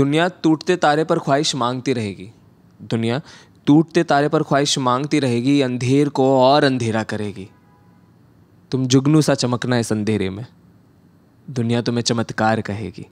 दुनिया टूटते तारे पर ख्वाहिश मांगती रहेगी दुनिया टूटते तारे पर ख्वाहिश मांगती रहेगी अंधेर को और अंधेरा करेगी तुम जुगनू सा चमकना इस अंधेरे में दुनिया तुम्हें चमत्कार कहेगी